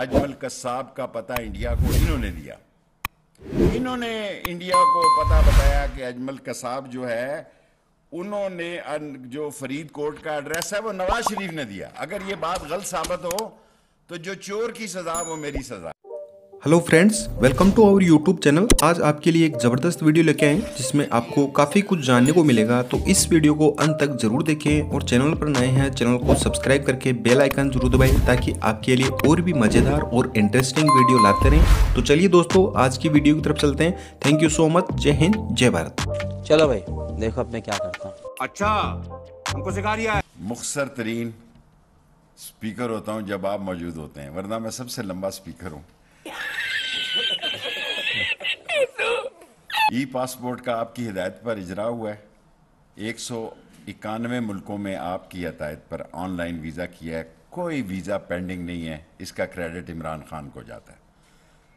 अजमल कसाब का पता इंडिया को इन्होंने दिया इन्होंने इंडिया को पता बताया कि अजमल कसाब जो है उन्होंने जो फरीदकोट का एड्रेस है वो नवाज शरीफ ने दिया अगर ये बात गलत साबित हो तो जो चोर की सजा वो मेरी सजा hello friends welcome to our YouTube channel आज आपके लिए एक ज़बरदस्त वीडियो लेके आए जिसमें आपको काफ़ी कुछ जानने को मिलेगा तो इस वीडियो को अंत तक जरूर देखें और चैनल पर नए हैं चैनल को सब्सक्राइब करके बेल आइकन जरूर दबाएं ताकि आपके लिए और भी मज़ेदार और इंटरेस्टिंग वीडियो लाते रहें तो चलिए दोस्तों आज की वीडियो की तरफ चलते हैं थैंक यू सो मच जय हिंद जय भारत चलो भाई देखो अब मैं क्या करता हूँ अच्छा हमको सिखा है मुख्तर तरीन स्पीकर होता हूँ जब आप मौजूद होते हैं वरना मैं सबसे लंबा स्पीकर हूँ ई पासपोर्ट का आपकी हिदायत पर इजरा हुआ है एक सौ इक्यानवे मुल्कों में आपकी हदायत पर ऑनलाइन वीज़ा किया है कोई वीज़ा पेंडिंग नहीं है इसका क्रेडिट इमरान खान को जाता है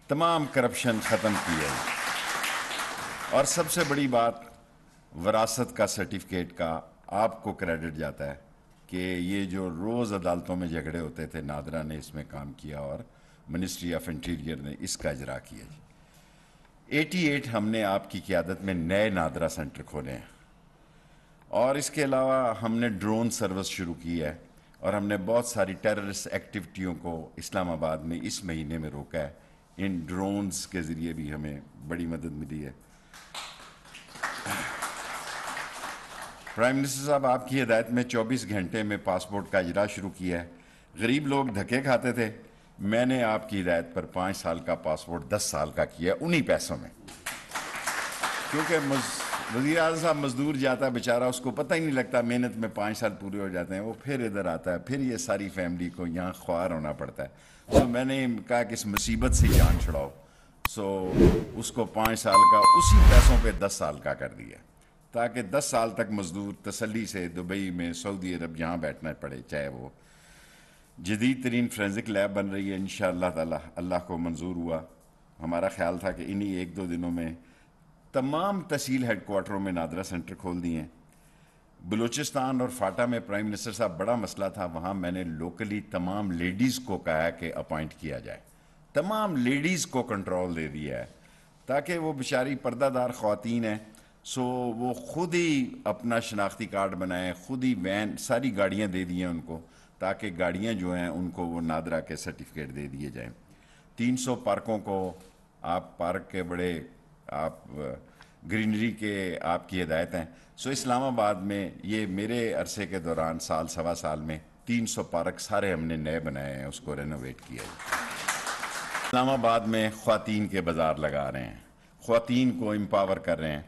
तमाम करप्शन ख़त्म किया है और सबसे बड़ी बात वरासत का सर्टिफिकेट का आपको क्रेडिट जाता है कि ये जो रोज़ अदालतों में झगड़े होते थे नादरा ने इसमें काम किया और मिनिस्ट्री ऑफ इंटीरियर ने इसका इजरा किया जी 88 हमने आपकी क्यादत में नए नादरा सेंटर खोले हैं और इसके अलावा हमने ड्रोन सर्विस शुरू की है और हमने बहुत सारी टेररिस्ट एक्टिविटियों को इस्लामाबाद में इस महीने में रोका है इन ड्रोन्स के ज़रिए भी हमें बड़ी मदद मिली है प्राइम मिनिस्टर साहब आपकी हिदायत में 24 घंटे में पासपोर्ट का इजरा शुरू किया है गरीब लोग धक्के खाते थे मैंने आपकी हिदायत पर पाँच साल का पासपोर्ट दस साल का किया उन्हीं पैसों में क्योंकि वजी अजम साहब मजदूर जाता है बेचारा उसको पता ही नहीं लगता मेहनत में पाँच साल पूरे हो जाते हैं वो फिर इधर आता है फिर ये सारी फैमिली को यहाँ ख्वार होना पड़ता है तो मैंने कहा कि इस मुसीबत से जान छुड़ाओ सो उसको पाँच साल का उसी पैसों पे दस साल का कर दिया ताकि दस साल तक मजदूर तसली से दुबई में सऊदी अरब जहाँ बैठना पड़े चाहे वो जदीद तरीन फ्रेंसिक लैब बन रही है इन ताला अल्लाह को मंजूर हुआ हमारा ख्याल था कि इन्हीं एक दो दिनों में तमाम तहसील हेडकोार्टरों में नादरा सेंटर खोल दिए बलूचिस्तान और फाटा में प्राइम मिनिस्टर साहब बड़ा मसला था वहाँ मैंने लोकली तमाम लेडीज़ को कहा कि अपॉइंट किया जाए तमाम लेडीज़ को कंट्रोल दे दिया है ताकि वो बेचारी पर्दादार खातन हैं सो वो खुद ही अपना शनाख्ती कार्ड बनाएं खुद ही वैन सारी गाड़ियाँ दे दी हैं उनको ताकि गाड़ियाँ जो हैं उनको वो नादरा के सर्टिफिकेट दे दिए जाएँ 300 पार्कों को आप पार्क के बड़े आप ग्रीनरी के आपकी हिदायत हैं सो इस्लामाबाद में ये मेरे अरसे के दौरान साल सवा साल में 300 पार्क सारे हमने नए बनाए हैं उसको रेनोवेट किया है इस्लामाबाद में ख़वान के बाज़ार लगा रहे हैं ख़वान को एम्पावर कर रहे हैं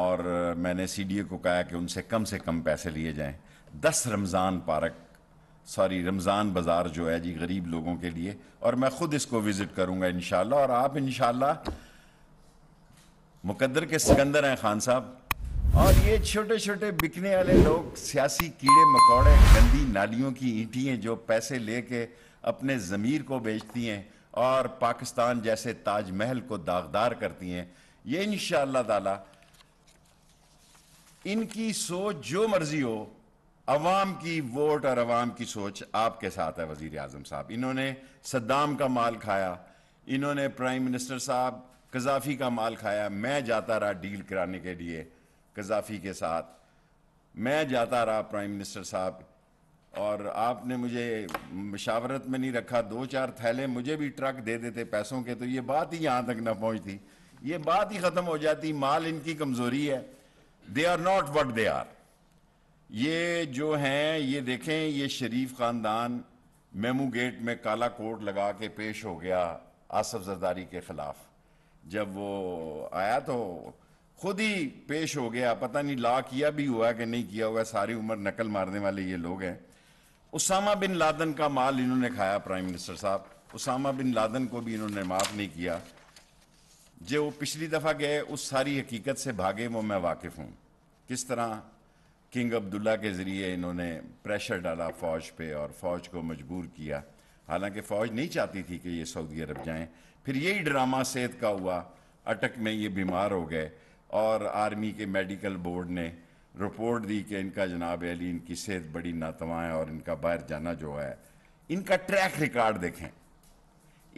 और मैंने सी डी ए को कहा कि उनसे कम से कम पैसे लिए जाएँ दस रमज़ान पार्क सॉरी रमज़ान बाज़ार जो है जी गरीब लोगों के लिए और मैं ख़ुद इसको विज़िट करूँगा इन और आप इन मुकद्दर के सिकंदर हैं खान साहब और ये छोटे छोटे बिकने वाले लोग सियासी कीड़े मकोड़े गंदी नालियों की ईटियाँ जो पैसे लेके अपने ज़मीर को बेचती हैं और पाकिस्तान जैसे ताजमहल को दागदार करती हैं ये इन ताला इनकी सोच जो मर्जी हो अवाम की वोट और अवाम की सोच आपके साथ है वजीर अजम साहब इन्होंने सद्दाम का माल खाया इन्होंने प्राइम मिनिस्टर साहब कजाफी का माल खाया मैं जाता रहा डील कराने के लिए कजाफी के साथ मैं जाता रहा प्राइम मिनिस्टर साहब और आपने मुझे मशावरत में नहीं रखा दो चार थैले मुझे भी ट्रक दे देते पैसों के तो ये बात ही यहाँ तक ना पहुँचती ये बात ही ख़त्म हो जाती माल इनकी कमज़ोरी है they are not what they are ये जो हैं ये देखें ये शरीफ ख़ानदान मेमू गेट में काला कोट लगा के पेश हो गया आसफ जरदारी के ख़िलाफ़ जब वो आया तो खुद ही पेश हो गया पता नहीं ला किया भी हुआ कि नहीं किया हुआ सारी उम्र नकल मारने वाले ये लोग हैं उसामा बिन लादन का माल इन्होंने खाया प्राइम मिनिस्टर साहब उसामा बिन लादन को भी इन्होंने माफ़ नहीं किया जो पिछली दफ़ा गए उस सारी हकीकत से भागे वो मैं वाकिफ़ हूँ किस तरह किंग अब्दुल्ला के ज़रिए इन्होंने प्रेशर डाला फ़ौज पे और फ़ौज को मजबूर किया हालांकि फ़ौज नहीं चाहती थी कि ये सऊदी अरब जाएं फिर यही ड्रामा सेहत का हुआ अटक में ये बीमार हो गए और आर्मी के मेडिकल बोर्ड ने रिपोर्ट दी कि इनका जनाब अली इनकी सेहत बड़ी नातवा है और इनका बाहर जाना जो है इनका ट्रैक रिकॉर्ड देखें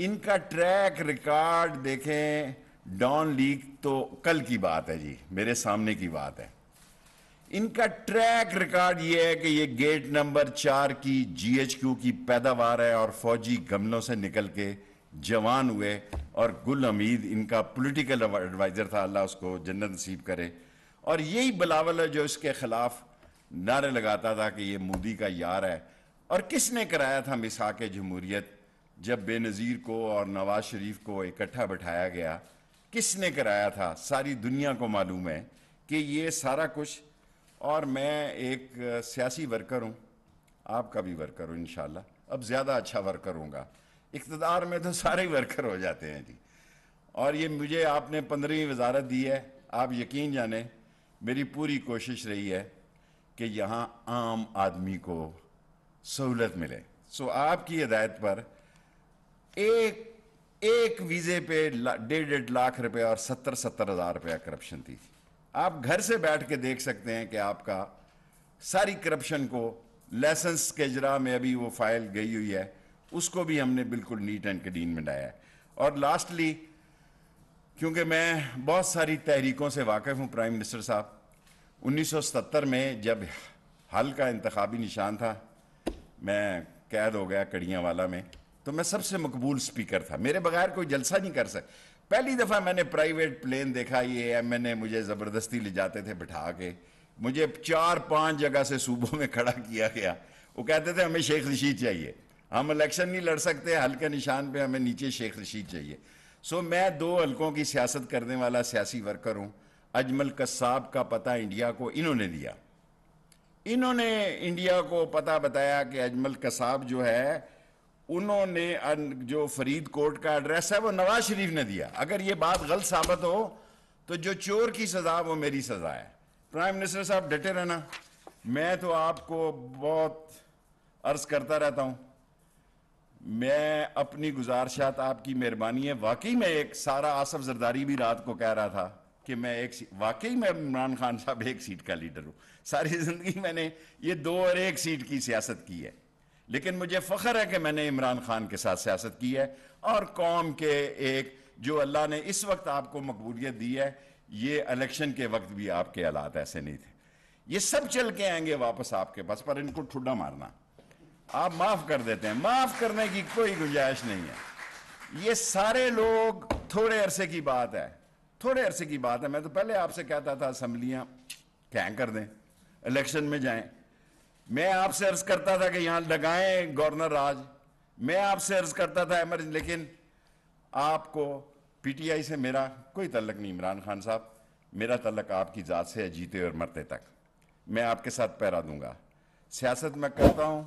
इनका ट्रैक रिकॉर्ड देखें डॉन लीग तो कल की बात है जी मेरे सामने की बात है इनका ट्रैक रिकॉर्ड यह है कि ये गेट नंबर चार की जीएचक्यू की पैदावार है और फौजी गमलों से निकल के जवान हुए और गुल हमीद इनका पॉलिटिकल एडवाइज़र था अल्लाह उसको जन्नत नसीब करे और यही बलावल है जो इसके ख़िलाफ़ नारे लगाता था कि ये मोदी का यार है और किसने कराया था मिसाक जमहूरियत जब बेनज़ीर को और नवाज शरीफ को इकट्ठा बैठाया गया किसने कराया था सारी दुनिया को मालूम है कि ये सारा कुछ और मैं एक सियासी वर्कर हूँ आपका भी वर्कर हूँ इन अब ज़्यादा अच्छा वर्कर होगा इकतदार में तो सारे ही वर्कर हो जाते हैं जी और ये मुझे आपने पंद्रहवीं वजारत दी है आप यकीन जाने मेरी पूरी कोशिश रही है कि यहाँ आम आदमी को सहूलत मिले सो आपकी हदायत पर एक एक वीज़े पे डेढ़ डेढ़ लाख रुपये और सत्तर सत्तर हज़ार रुपया करप्शन थी आप घर से बैठ के देख सकते हैं कि आपका सारी करप्शन को लाइसेंस के जरा में अभी वो फाइल गई हुई है उसको भी हमने बिल्कुल नीट एंड क्लीन बनाया है और लास्टली क्योंकि मैं बहुत सारी तहरीकों से वाकिफ़ हूँ प्राइम मिनिस्टर साहब 1977 में जब हल का इंतबी निशान था मैं कैद हो गया कड़ियाँ वाला में तो मैं सबसे मकबूल स्पीकर था मेरे बगैर कोई जलसा नहीं कर सकता पहली दफ़ा मैंने प्राइवेट प्लेन देखा ये एम एन ए मुझे ज़बरदस्ती ले जाते थे बिठा के मुझे चार पांच जगह से सूबों में खड़ा किया गया वो कहते थे हमें शेख रशीद चाहिए हम इलेक्शन नहीं लड़ सकते हल्के निशान पे हमें नीचे शेख रशीद चाहिए सो मैं दो हल्कों की सियासत करने वाला सियासी वर्कर हूँ अजमल कसाब का पता इंडिया को इन्होंने दिया इन्होंने इंडिया को पता बताया कि अजमल कसाब जो है उन्होंने जो फरीदकोट का एड्रेस है वो नवाज शरीफ ने दिया अगर ये बात गलत साबित हो तो जो चोर की सजा वो मेरी सजा है प्राइम मिनिस्टर साहब डटे रहना मैं तो आपको बहुत अर्ज करता रहता हूँ मैं अपनी गुजारशात आपकी मेहरबानी है वाकई मैं एक सारा आसफ जरदारी भी रात को कह रहा था कि मैं एक वाकई मैं इमरान खान साहब एक सीट का लीडर हूँ सारी ज़िंदगी मैंने ये दो और एक सीट की सियासत की है लेकिन मुझे फ़ख्र है कि मैंने इमरान खान के साथ सियासत की है और कौम के एक जो अल्लाह ने इस वक्त आपको मकबूलियत दी है ये इलेक्शन के वक्त भी आपके हालात ऐसे नहीं थे ये सब चल के आएंगे वापस आपके पास पर इनको ठुडा मारना आप माफ़ कर देते हैं माफ़ करने की कोई गुंजाइश नहीं है ये सारे लोग थोड़े अरसे की बात है थोड़े अरसे की बात है मैं तो पहले आपसे कहता था असम्बलियां क्या कर दें इलेक्शन में जाएं मैं आपसे अर्ज करता था कि यहाँ लगाएं गवर्नर राज मैं आपसे अर्ज करता था एमरजेंसी लेकिन आपको पीटीआई से मेरा कोई तल्लक नहीं इमरान खान साहब मेरा तल्लक आपकी ज़ात से है जीते और मरते तक मैं आपके साथ पैरा दूंगा सियासत मैं करता हूँ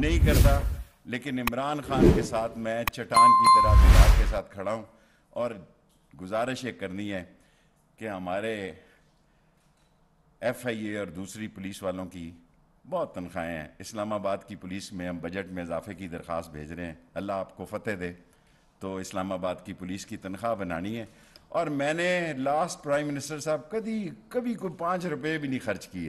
नहीं करता लेकिन इमरान खान के साथ मैं चट्टान की तरह दीवार के साथ खड़ा हूँ और गुजारिश ये करनी है कि हमारे एफ आई ए और दूसरी पुलिस वालों की बहुत तनख्वाहें हैं इस्लामाबाद की पुलिस में हम बजट में इजाफे की दरख्वास्त भेज रहे हैं अल्लाह आपको फ़तेह दे तो इस्लामाबाद की पुलिस की तनख्वाह बनानी है और मैंने लास्ट प्राइम मिनिस्टर साहब कभी कभी कोई पाँच रुपये भी नहीं खर्च किए